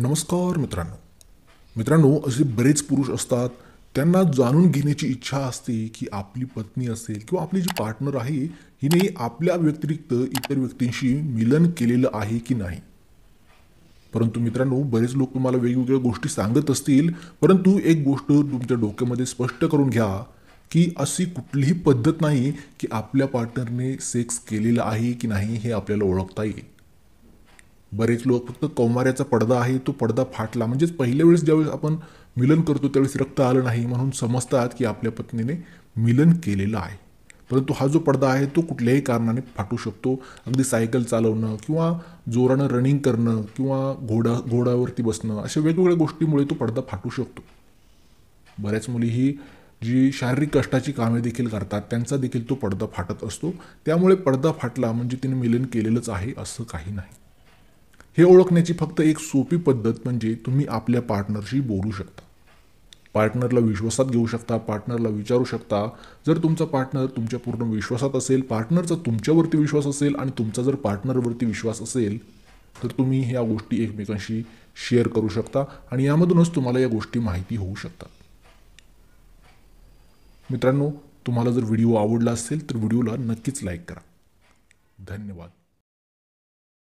नमस्कार मित्रांनो मित्रांनो असे बरेच पुरुष असतात त्यांना जाणून घेण्याची इच्छा असते की आपली पत्नी असेल किंवा आपली जी पार्टनर आहे हिने आपल्या व्यतिरिक्त इतर व्यक्तींशी मिलन केलेलं आहे की नाही परंतु मित्रांनो बरेच लोक तुम्हाला वेगवेगळ्या गोष्टी सांगत असतील परंतु एक गोष्ट तुमच्या डोक्यामध्ये स्पष्ट करून घ्या की अशी कुठलीही पद्धत नाही की आपल्या पार्टनरने सेक्स केलेलं आहे की नाही हे आपल्याला ओळखता येईल बरेच लोक फक्त कौमाऱ्याचा पडदा आहे तो पडदा फाटला म्हणजेच पहिल्या वेळेस ज्यावेळेस आपण मिलन करतो त्यावेळेस रक्त आलं नाही म्हणून समजतात की आपल्या पत्नीने मिलन केलेलं आहे परंतु हा जो पडदा आहे तो कुठल्याही कारणाने फाटू शकतो अगदी सायकल चालवणं किंवा जोरानं रनिंग करणं किंवा घोडा घोड्यावरती बसणं अशा वेगवेगळ्या गोष्टीमुळे तो पडदा फाटू शकतो बऱ्याच मुली ही जी शारीरिक कष्टाची कामे देखील करतात त्यांचा देखील तो पडदा फाटत असतो त्यामुळे पडदा फाटला म्हणजे तिने मिलन केलेलंच आहे असं काही नाही हे ओळखण्याची फक्त एक सोपी पद्धत म्हणजे तुम्ही आपल्या पार्टनरशी बोलू शकता पार्टनरला विश्वासात घेऊ शकता पार्टनरला विचारू शकता जर तुमचा पार्टनर तुमच्या पूर्ण विश्वासात असेल पार्टनरचा तुमच्यावरती विश्वास असेल आणि तुमचा जर पार्टनरवरती विश्वास असेल तर तुम्ही ह्या गोष्टी एकमेकांशी शेअर करू शकता आणि यामधूनच तुम्हाला या गोष्टी माहिती होऊ शकतात मित्रांनो तुम्हाला जर व्हिडिओ आवडला असेल तर व्हिडिओला नक्कीच लाईक करा धन्यवाद